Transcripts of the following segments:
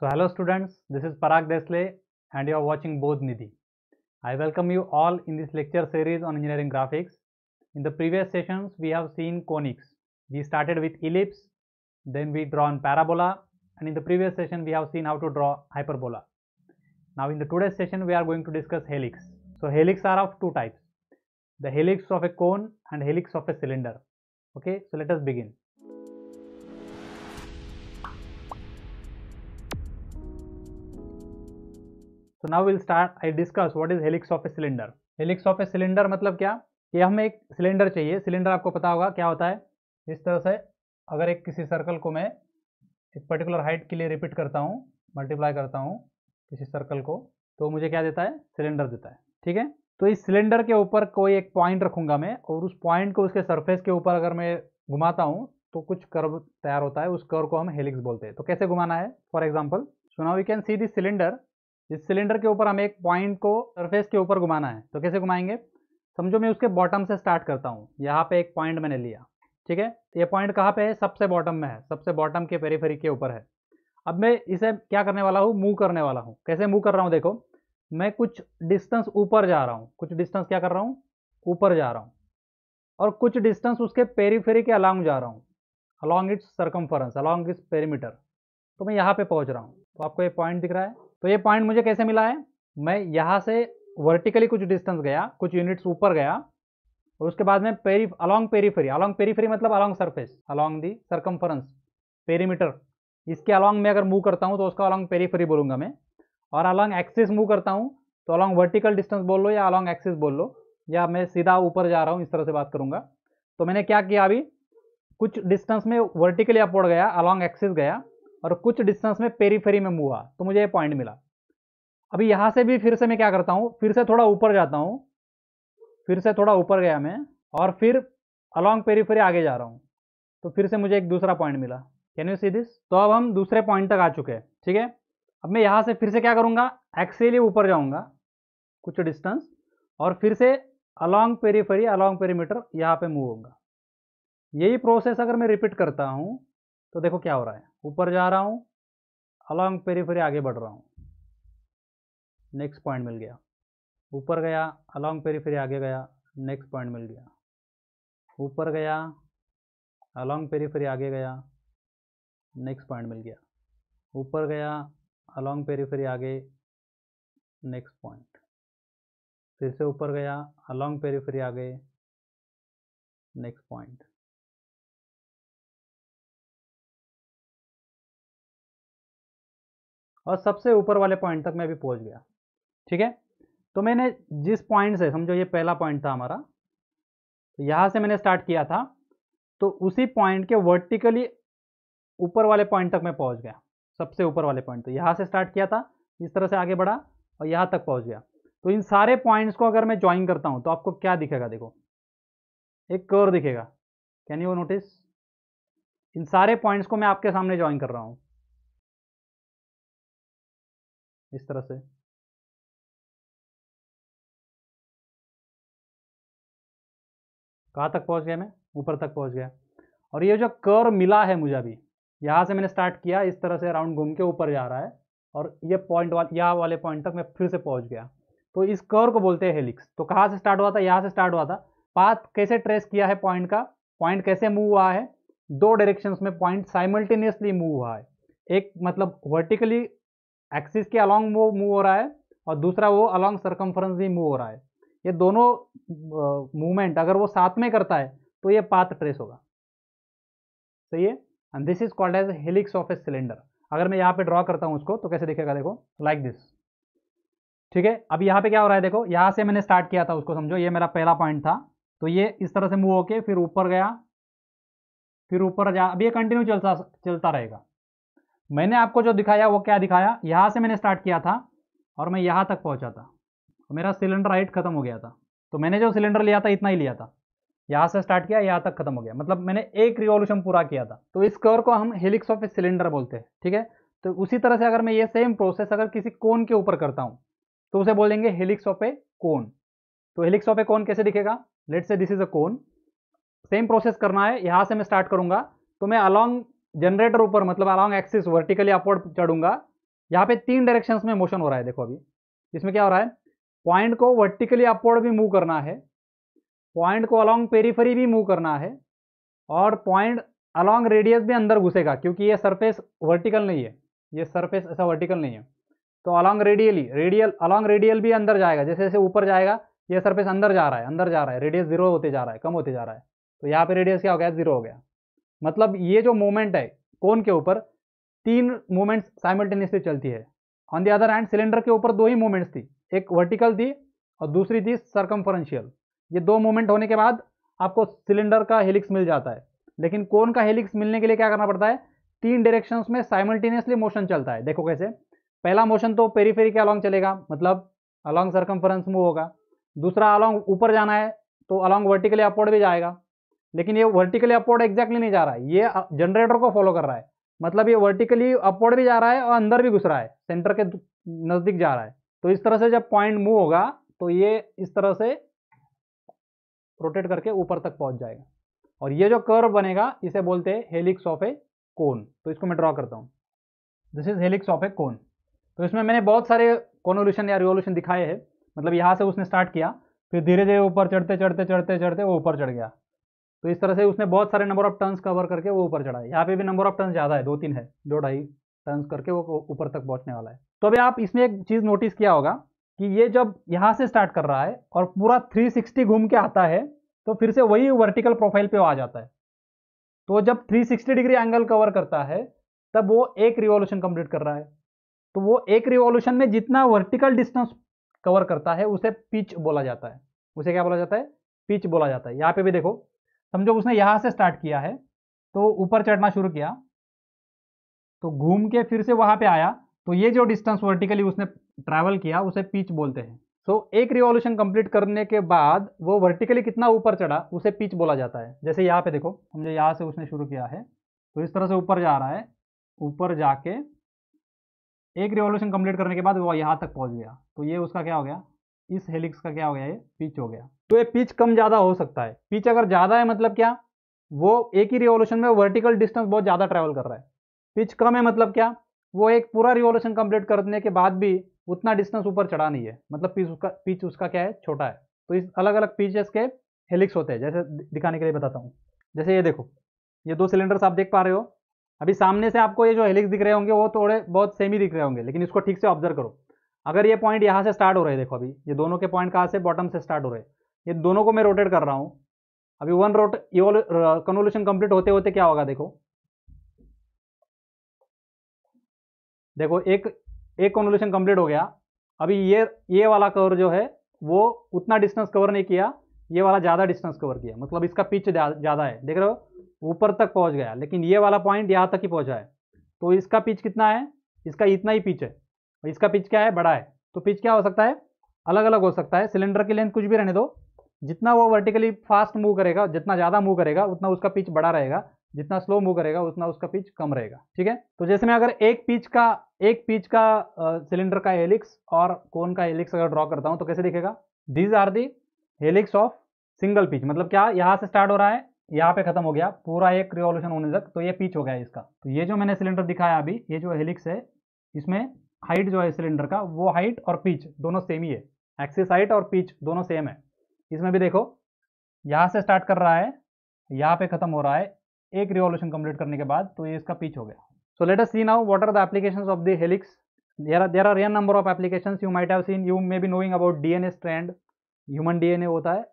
So hello students, this is Parag Desle and you are watching Bodh Nidhi. I welcome you all in this lecture series on engineering graphics. In the previous sessions, we have seen conics. We started with ellipse, then we drawn parabola and in the previous session, we have seen how to draw hyperbola. Now in the today's session, we are going to discuss helix. So helix are of two types, the helix of a cone and helix of a cylinder. Okay, so let us begin. So now will start I discuss what is helix of a cylinder helix of a cylinder मतलब क्या कि हमें एक cylinder चाहिए cylinder आपको पता होगा क्या होता है इस तरह से अगर एक किसी सर्कल को मैं एक पर्टिकुलर हाइट के लिए रिपीट करता हूँ मल्टीप्लाई करता हूँ किसी सर्कल को तो मुझे क्या देता है सिलेंडर देता है ठीक है तो इस सिलेंडर के ऊपर कोई एक पॉइंट रखूंगा मैं और उस पॉइंट को उसके सरफेस के ऊपर अगर मैं घुमाता हूँ तो कुछ कर्व तैयार होता है उस कर्व को हम हेलिक्स बोलते हैं तो कैसे घुमाना है for example so now you can see this cylinder इस सिलेंडर के ऊपर हमें एक पॉइंट को सरफेस के ऊपर घुमाना है तो कैसे घुमाएंगे समझो मैं उसके बॉटम से स्टार्ट करता हूँ यहाँ पे एक पॉइंट मैंने लिया ठीक है ये पॉइंट कहाँ पे है सबसे बॉटम में है सबसे बॉटम के पेरीफेरी के ऊपर है अब मैं इसे क्या करने वाला हूँ मूव करने वाला हूँ कैसे मूव कर रहा हूँ देखो मैं कुछ डिस्टेंस ऊपर जा रहा हूँ कुछ डिस्टेंस क्या कर रहा हूँ ऊपर जा रहा हूँ और कुछ डिस्टेंस उसके पेरीफेरी के अलॉन्ग जा रहा हूँ along its circumference along its perimeter तो मैं यहाँ पर पहुँच रहा हूँ तो आपको ये पॉइंट दिख रहा है तो ये पॉइंट मुझे कैसे मिला है मैं यहाँ से वर्टिकली कुछ डिस्टेंस गया कुछ यूनिट्स ऊपर गया और उसके बाद में peri along periphery along periphery मतलब along surface along the circumference perimeter इसके अलॉन्ग में अगर मूव करता हूँ तो उसका अलॉन्ग पेरीफेरी बोलूँगा मैं और अलॉन्ग एक्सिस मूव करता हूँ तो अलॉन्ग वर्टिकल डिस्टेंस बोल लो या अलॉन्ग एक्सिस बोल लो या मैं सीधा ऊपर जा रहा हूँ इस तरह से बात करूँगा तो मैंने क्या किया अभी कुछ डिस्टेंस में वर्टिकली अपवर्ड गया अलॉन्ग एक्सिस गया और कुछ डिस्टेंस में पेरीफेरी में मूव हुआ तो मुझे ये पॉइंट मिला अभी यहाँ से भी फिर से मैं क्या करता हूँ फिर से थोड़ा ऊपर जाता हूँ फिर से थोड़ा ऊपर गया मैं और फिर अलॉन्ग पेरीफेरी आगे जा रहा हूँ तो फिर से मुझे एक दूसरा पॉइंट मिला कैन यू सी दिस तो अब हम दूसरे पॉइंट तक आ चुके हैं ठीक है अब मैं यहाँ से फिर से क्या करूँगा एक्सेली ऊपर जाऊँगा कुछ डिस्टेंस और फिर से अलॉन्ग पेरीफेरी अलॉन्ग पेरीमीटर यहाँ पर मूव होगा यही प्रोसेस अगर मैं रिपीट करता हूँ तो देखो क्या हो रहा है ऊपर जा रहा हूँ अलॉन्ग पेरीफेरी आगे बढ़ रहा हूँ नेक्स्ट पॉइंट मिल गया ऊपर गया अलॉन्ग पेरीफेरी आगे गया नेक्स्ट पॉइंट मिल गया ऊपर गया अलॉन्ग पेरीफेरी आगे गया नेक्स्ट पॉइंट मिल गया ऊपर गया अलॉन्ग पेरीफेरी आगे नेक्स्ट पॉइंट फिर से ऊपर गया अलॉन्ग पेरीफेरी आगे नेक्स्ट पॉइंट और सबसे ऊपर वाले पॉइंट तक मैं भी पहुंच गया ठीक है तो मैंने जिस पॉइंट से समझो ये पहला पॉइंट था हमारा तो यहाँ से मैंने स्टार्ट किया था तो उसी पॉइंट के वर्टिकली ऊपर वाले पॉइंट तक मैं पहुँच गया सबसे ऊपर वाले पॉइंट तो यहाँ से स्टार्ट किया था इस तरह से आगे बढ़ा और यहाँ तक पहुँच गया तो इन सारे पॉइंट्स को अगर मैं ज्वाइन करता हूँ तो आपको क्या दिखेगा देखो एक कर दिखेगा कैन यू नोटिस इन सारे पॉइंट्स को मैं आपके सामने ज्वाइन कर रहा हूँ इस तरह से कहाँ तक पहुँच गया मैं ऊपर तक पहुँच गया और ये जो कर मिला है मुझे अभी यहाँ से मैंने स्टार्ट किया इस तरह से राउंड घूम के ऊपर जा रहा है और ये पॉइंट वाले यहाँ वाले पॉइंट तक मैं फिर से पहुँच गया तो इस कर को बोलते हैं हेलिक्स तो कहाँ से स्टार्ट हुआ था यहाँ से स्टार्ट हुआ था पाथ कैसे ट्रेस किया है पॉइंट का पॉइंट कैसे मूव हुआ है दो डायरेक्शन में पॉइंट साइमल्टेनियसली मूव हुआ है एक मतलब वर्टिकली एक्सिस के अलॉन्ग वो मूव हो रहा है और दूसरा वो अलॉन्ग सरकमफ्रेंस भी मूव हो रहा है ये दोनों मूवमेंट अगर वो साथ में करता है तो ये पाथ ट्रेस होगा सही है and this is called as helix of a cylinder अगर मैं यहाँ पे ड्रॉ करता हूँ उसको तो कैसे दिखेगा देखो लाइक दिस ठीक है अब यहाँ पे क्या हो रहा है देखो यहाँ से मैंने स्टार्ट किया था उसको समझो ये मेरा पहला पॉइंट था तो ये इस तरह से मूव होके फिर ऊपर गया फिर ऊपर जा अब ये कंटिन्यू चलता चलता रहेगा मैंने आपको जो दिखाया वो क्या दिखाया यहाँ से मैंने स्टार्ट किया था और मैं यहाँ तक पहुँचा था तो मेरा सिलेंडर हाइट खत्म हो गया था तो मैंने जो सिलेंडर लिया था इतना ही लिया था यहाँ से स्टार्ट किया यहाँ तक खत्म हो गया मतलब मैंने एक रिवॉल्यूशन पूरा किया था तो इस कर्व को हम हेलिक्स ऑफ ए सिलेंडर बोलते हैं ठीक है तो उसी तरह से अगर मैं ये सेम प्रोसेस अगर किसी कोन के ऊपर करता हूँ तो उसे बोलेंगे हेलिक्स ऑफ ए कोन तो हेलिक्स ऑफ ए कोन कैसे दिखेगा let say this is a cone same process करना है यहाँ से मैं स्टार्ट करूंगा तो मैं अलॉन्ग जनरेटर ऊपर मतलब अलॉन्ग एक्सिस वर्टिकली अपवर्ड चढ़ूंगा यहाँ पे तीन डायरेक्शन में मोशन हो रहा है देखो अभी इसमें क्या हो रहा है पॉइंट को वर्टिकली अपवर्ड भी मूव करना है पॉइंट को अलॉन्ग पेरीफरी भी मूव करना है और पॉइंट अलॉन्ग रेडियस भी अंदर घुसेगा क्योंकि ये सरफेस वर्टिकल नहीं है ये सरफेस ऐसा वर्टिकल नहीं है तो along radially radial along radial भी अंदर जाएगा जैसे जैसे ऊपर जाएगा ये सरफेस अंदर जा रहा है अंदर जा रहा है रेडियस जीरो होते जा रहा है कम होते जा रहा है तो यहाँ पे रेडियस क्या हो गया जीरो हो गया मतलब ये जो मूवमेंट है कौन के ऊपर तीन मूवमेंट्स साइमल्टेनियसली चलती है on the other hand cylinder के ऊपर दो ही मूवमेंट्स थी एक वर्टिकल थी और दूसरी थी सरकमफरेंशियल ये दो मूवमेंट होने के बाद आपको सिलेंडर का हेलिक्स मिल जाता है लेकिन कौन का हेलिक्स मिलने के लिए क्या करना पड़ता है तीन डायरेक्शंस में साइमल्टेनियसली मोशन चलता है देखो कैसे पहला मोशन तो पेरीफेरी के अलॉन्ग चलेगा मतलब अलॉन्ग सरकम मूव होगा दूसरा अलॉन्ग ऊपर जाना है तो अलॉन्ग वर्टिकली अपवर्ड भी जाएगा लेकिन ये वर्टिकली अपवर्ड एग्जैक्टली नहीं जा रहा है ये जनरेटर को फॉलो कर रहा है मतलब ये वर्टिकली अपवर्ड भी जा रहा है और अंदर भी घुस रहा है सेंटर के नज़दीक जा रहा है तो इस तरह से जब पॉइंट मूव होगा तो ये इस तरह से रोटेट करके ऊपर तक पहुंच जाएगा और ये जो कर्व बनेगा इसे बोलते हैं हेलिक्स ऑफ ए कोन तो इसको मैं ड्रॉ करता हूँ this is helix of a cone तो इसमें मैंने बहुत सारे कॉनोल्यूशन या रिवोल्यूशन दिखाए हैं मतलब यहाँ से उसने स्टार्ट किया फिर धीरे धीरे ऊपर चढ़ते चढ़ते चढ़ते चढ़ते वो ऊपर चढ़ गया तो इस तरह से उसने बहुत सारे नंबर ऑफ टर्न्स कवर करके वो ऊपर चढ़ा है यहाँ पे भी नंबर ऑफ टर्न्स ज़्यादा है दो तीन है दो ढाई टर्न्स करके वो ऊपर तक पहुंचने वाला है तो अभी आप इसमें एक चीज़ नोटिस किया होगा कि ये जब यहाँ से स्टार्ट कर रहा है और पूरा 360 घूम के आता है तो फिर से वही वर्टिकल प्रोफाइल पे आ जाता है तो जब 360 डिग्री एंगल कवर करता है तब वो एक रिवॉल्यूशन कंप्लीट कर रहा है तो वो एक रिवॉल्यूशन में जितना वर्टिकल डिस्टेंस कवर करता है उसे पिच बोला जाता है उसे क्या बोला जाता है पिच बोला जाता है यहाँ पे भी देखो समझो उसने यहाँ से स्टार्ट किया है तो ऊपर चढ़ना शुरू किया तो घूम के फिर से वहां पे आया तो ये जो डिस्टेंस वर्टिकली उसने ट्रैवल किया उसे पिच बोलते हैं सो so, एक रिवॉल्यूशन कंप्लीट करने के बाद वो वर्टिकली कितना ऊपर चढ़ा उसे पिच बोला जाता है जैसे यहाँ पे देखो समझो यहाँ से उसने शुरू किया है तो इस तरह से ऊपर जा रहा है ऊपर जाके एक रिवॉल्यूशन कंप्लीट करने के बाद वो यहाँ तक पहुँच गया तो ये उसका क्या हो गया इस हेलिक्स का क्या हो गया ये पिच हो गया तो ये पिच कम ज़्यादा हो सकता है पिच अगर ज़्यादा है मतलब क्या वो एक ही रिवोल्यूशन में वर्टिकल डिस्टेंस बहुत ज़्यादा ट्रैवल कर रहा है पिच कम है मतलब क्या वो एक पूरा रिवोल्यूशन कंप्लीट करने के बाद भी उतना डिस्टेंस ऊपर चढ़ा नहीं है मतलब पिच उसका पिच उसका क्या है छोटा है तो इस अलग अलग पिचेस के हेलिक्स होते हैं जैसे दिखाने के लिए बताता हूँ जैसे ये देखो ये दो सिलेंडर्स आप देख पा रहे हो अभी सामने से आपको ये जो हेलिक्स दिख रहे होंगे वो थोड़े बहुत सेम ही दिख रहे होंगे लेकिन इसको ठीक से ऑब्जर्व करो अगर ये पॉइंट यहाँ से स्टार्ट हो रहे हैं देखो अभी ये दोनों के पॉइंट कहाँ से बॉटम से स्टार्ट हो रहे हैं ये दोनों को मैं रोटेट कर रहा हूँ अभी वन रोट कन्वोल्यूशन कंप्लीट होते होते क्या होगा देखो देखो एक एक कन्वोल्यूशन कंप्लीट हो गया अभी ये ये वाला कवर जो है वो उतना डिस्टेंस कवर नहीं किया ये वाला ज़्यादा डिस्टेंस कवर किया मतलब इसका पिच ज़्यादा है देख रहे हो ऊपर तक पहुंच गया लेकिन ये वाला पॉइंट यहाँ तक ही पहुंचा है तो इसका पिच कितना है इसका इतना ही पिच है इसका पिच क्या है बड़ा है तो पिच क्या हो सकता है अलग अलग हो सकता है सिलेंडर की लेंथ कुछ भी रहने दो जितना वो वर्टिकली फास्ट मूव करेगा जितना ज़्यादा मूव करेगा उतना उसका पिच बड़ा रहेगा जितना स्लो मूव करेगा उतना उसका पिच कम रहेगा ठीक है तो जैसे मैं अगर एक पिच का एक पिच का सिलेंडर का हेलिक्स और कोन का हेलिक्स अगर ड्रॉ करता हूँ तो कैसे दिखेगा these are the helix of single pitch मतलब क्या यहाँ से स्टार्ट हो रहा है यहाँ पे खत्म हो गया पूरा एक रिवॉल्यूशन होने तक तो ये पिच हो गया इसका तो ये जो मैंने सिलेंडर दिखाया अभी ये जो हेलिक्स है इसमें हाइट जो है सिलेंडर का वो हाइट और पिच दोनों सेम ही है एक्सिस हाइट और पिच दोनों सेम है इसमें भी देखो यहाँ से स्टार्ट कर रहा है यहाँ पे खत्म हो रहा है एक रिवॉल्यूशन कंप्लीट करने के बाद तो ये इसका पिच हो गया so let us see now what are the applications of the helix there are an number of applications you might have seen you may be knowing about DNA strand human DNA होता है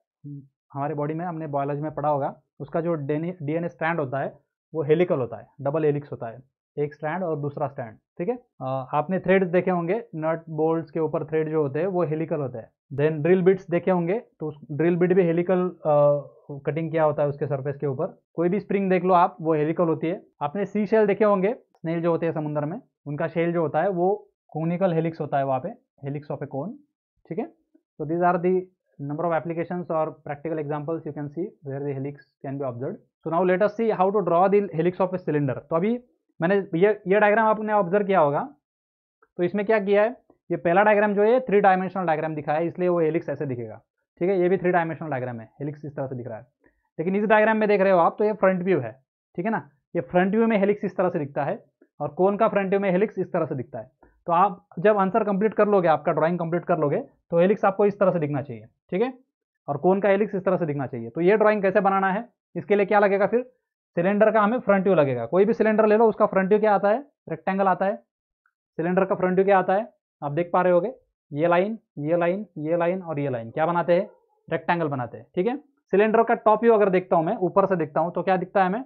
हमारे body में हमने biology में पढ़ा होगा उसका जो डीएनए स्ट्रैंड होता है वो हेलिकल होता है डबल हेलिक्स होता है एक स्टैंड और दूसरा स्टैंड ठीक है आपने थ्रेड्स देखे होंगे नट बोल्ट्स के ऊपर थ्रेड जो होते हैं वो हेलिकल होते हैं देन ड्रिल बिट्स देखे होंगे तो ड्रिल बिट भी हेलिकल कटिंग किया होता है उसके सरफेस के ऊपर कोई भी स्प्रिंग देख लो आप वो हेलिकल होती है आपने सी शेल देखे होंगे स्नेल जो होते हैं समुद्र में उनका शेल जो होता है वो कोनिकल हेलिक्स होता है वहाँ पे हेलिक्स ऑफ ए कोन ठीक है so these are the number of application और practical examples you can see where the helix can be observe so now now let see how to draw draw of a cylinder तो अभी मैंने ये ये diagram आपने observe किया होगा तो इसमें क्या किया है ये पहला डायग्राम जो है थ्री डायमेंशनल डायग्राम दिखाया है इसलिए वो हेलिक्स ऐसे दिखेगा ठीक है ये भी थ्री डायमेंशनल डायग्राम है हेलिक्स इस तरह से दिख रहा है लेकिन इस डायग्राम में देख रहे हो आप तो ये फ्रंट व्यू है ठीक है ना ये फ्रंट व्यू में हेलिक्स इस तरह से दिखता है और कौन का फ्रंट व्यू में हेलिक्स इस तरह से दिखता है तो आप जब आंसर कंप्लीट कर लोगे आपका ड्राइंग कंप्लीट कर लोगे तो हेलिक्स आपको इस तरह से दिखना चाहिए ठीक है और कौन का हेलिक्स इस तरह से दिखना चाहिए तो ये ड्राइंग कैसे बनाना है इसके लिए क्या लगेगा फिर सिलेंडर का हमें फ्रंट व्यू लगेगा कोई भी सिलेंडर ले लो उसका फ्रंट व्यू क्या आता है रेक्टेंगल आता है सिलेंडर का फ्रंट व्यू क्या आता है आप देख पा रहे हो ये लाइन ये लाइन ये लाइन और ये लाइन क्या बनाते हैं रेक्टेंगल बनाते हैं ठीक है सिलेंडर का टॉप व्यू अगर देखता हूँ मैं ऊपर से देखता हूँ तो क्या दिखता है हमें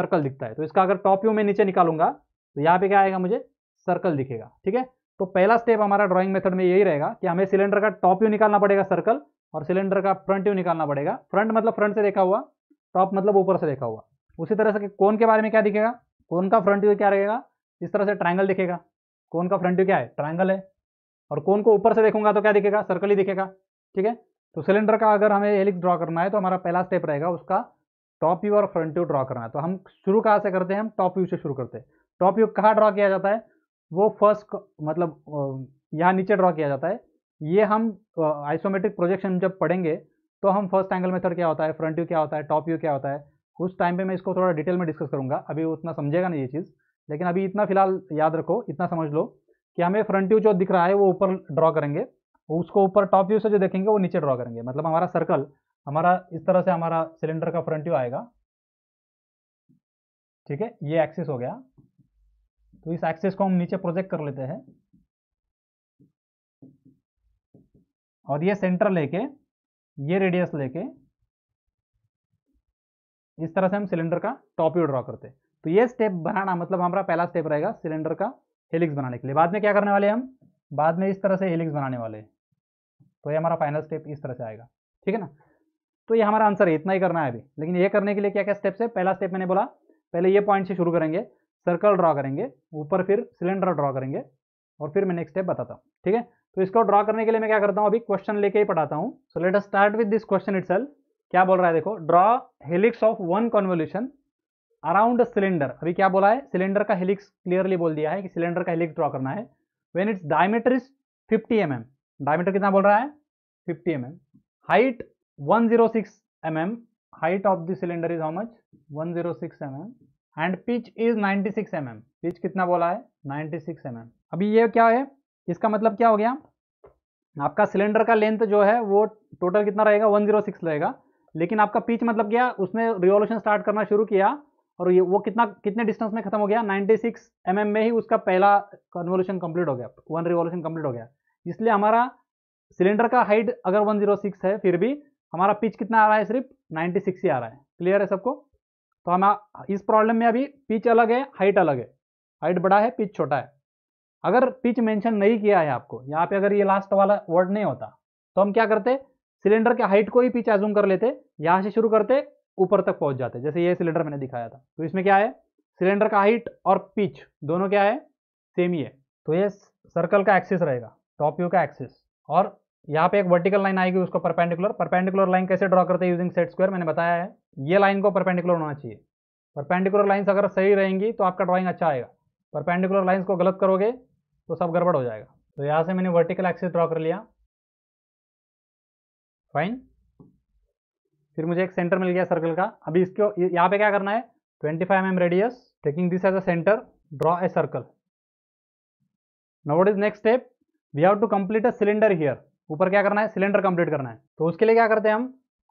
सर्कल दिखता है तो इसका अगर टॉप व्यू में नीचे निकालूंगा तो यहाँ पे क्या आएगा मुझे सर्कल दिखेगा ठीक है तो पहला स्टेप हमारा ड्राइंग मेथड में यही रहेगा कि हमें सिलेंडर का टॉप व्यू निकालना पड़ेगा सर्कल और सिलेंडर का फ्रंट व्यू निकालना पड़ेगा फ्रंट मतलब फ्रंट से देखा हुआ टॉप मतलब ऊपर से देखा हुआ उसी तरह से कोन के बारे में क्या दिखेगा कौन का फ्रंट व्यू क्या रहेगा इस तरह से ट्राइंगल दिखेगा कौन का फ्रंट व्यू क्या है ट्राइंगल है और कोन को ऊपर से देखूंगा तो क्या दिखेगा सर्कल ही दिखेगा ठीक है तो सिलेंडर का अगर हमें हेलिक्स ड्रॉ करना है तो हमारा पहला स्टेप रहेगा उसका टॉप व्यू और फ्रंट व्यू ड्रॉ करना है तो हम शुरू कहाँ से करते हैं हम टॉप व्यू से शुरू करते हैं टॉप व्यू कहाँ ड्रॉ किया जाता है वो फर्स्ट मतलब यहाँ नीचे ड्रॉ किया जाता है ये हम आइसोमेट्रिक प्रोजेक्शन जब पढ़ेंगे तो हम फर्स्ट एंगल मेथड क्या होता है फ्रंट व्यू क्या होता है टॉप व्यू क्या होता है उस टाइम पे मैं इसको थोड़ा डिटेल में डिस्कस करूँगा अभी उतना समझेगा नहीं ये चीज़ लेकिन अभी इतना फिलहाल याद रखो इतना समझ लो कि हमें फ्रंट व्यू जो दिख रहा है वो ऊपर ड्रॉ करेंगे उसको ऊपर टॉप व्यू से जो देखेंगे वो नीचे ड्रॉ करेंगे मतलब हमारा सर्कल हमारा इस तरह से हमारा सिलेंडर का फ्रंट व्यू आएगा ठीक है ये एक्सेस हो गया तो इस एक्सेस को हम नीचे प्रोजेक्ट कर लेते हैं और ये सेंटर लेके ये रेडियस लेके जिस तरह से हम सिलेंडर का टॉप व्यू ड्रॉ करते हैं तो ये स्टेप बनाना मतलब हमारा पहला स्टेप रहेगा सिलेंडर का हेलिक्स बनाने के लिए बाद में क्या करने वाले हम बाद में इस तरह से हेलिक्स बनाने वाले तो ये हमारा फाइनल स्टेप इस तरह से आएगा ठीक है ना तो ये हमारा आंसर है इतना ही करना है अभी लेकिन ये करने के लिए क्या क्या स्टेप्स है पहला स्टेप मैंने बोला पहले ये पॉइंट से शुरू करेंगे सर्कल ड्रॉ करेंगे ऊपर फिर सिलेंडर ड्रॉ करेंगे और फिर मैं नेक्स्ट स्टेप बताता हूँ ठीक है तो इसको ड्रॉ करने के लिए मैं क्या करता हूँ अभी क्वेश्चन लेके ही पढ़ाता हूँ so let start with this question itself क्या बोल रहा है देखो draw helix of one convolution around cylinder अभी क्या बोला है सिलेंडर का हेलिक्स क्लियरली बोल दिया है कि सिलेंडर का हेलिक्स ड्रॉ करना है when its diameter is 50 m m diameter कितना बोल रहा है 50 m m height 106 zero mm. height of the cylinder is how much 106 mm and pitch is 96 mm pitch कितना बोला है 96 mm अभी ये क्या है इसका मतलब क्या हो गया आपका सिलेंडर का लेंथ जो है वो टोटल कितना रहेगा 106 रहेगा लेकिन आपका पिच मतलब क्या उसने रिवॉल्यूशन स्टार्ट करना शुरू किया और ये वो कितना कितने डिस्टेंस में खत्म हो गया 96 सिक्स mm में ही उसका पहला कन्वोल्यूशन कंप्लीट हो गया वन रिवॉल्यूशन कंप्लीट हो गया इसलिए हमारा सिलेंडर का हाइट अगर 106 है फिर भी हमारा पिच कितना आ रहा है सिर्फ 96 ही आ रहा है क्लियर है सबको तो हम इस प्रॉब्लम में अभी पिच अलग है हाइट अलग है हाइट बड़ा है पिच छोटा है अगर पिच मेंशन नहीं किया है आपको यहाँ पे अगर ये लास्ट वाला वर्ड नहीं होता तो हम क्या करते सिलेंडर के हाइट को ही पीछे जूम कर लेते यहाँ से शुरू करते ऊपर तक पहुंच जाते जैसे ये सिलेंडर मैंने दिखाया था तो इसमें क्या है सिलेंडर का हाइट और पिच दोनों क्या है सेम ही है तो ये सर्कल का एक्सिस रहेगा टॉप व्यू का एक्सिस और यहाँ पे एक वर्टिकल लाइन आएगी उसको परपेंडिकुलर परपेंडिकुलर लाइन कैसे ड्रॉ करते हैं यूजिंग सेट स्क्वायर मैंने बताया है ये लाइन को परपेंडिकुलर होना चाहिए परपेंडिकुलर लाइन्स अगर सही रहेंगी तो आपका ड्राइंग अच्छा आएगा परपेंडिकुलर लाइन्स को गलत करोगे तो सब गड़बड़ हो जाएगा तो यहाँ से मैंने वर्टिकल एक्सिस ड्रॉ कर लिया फाइन फिर मुझे एक सेंटर मिल गया सर्कल का अभी इसको यहाँ पे क्या करना है 25 five m radius taking this as a centre draw a circle note is next step we have to complete a cylinder here ऊपर क्या करना है सिलेंडर कंप्लीट करना है तो उसके लिए क्या करते हैं हम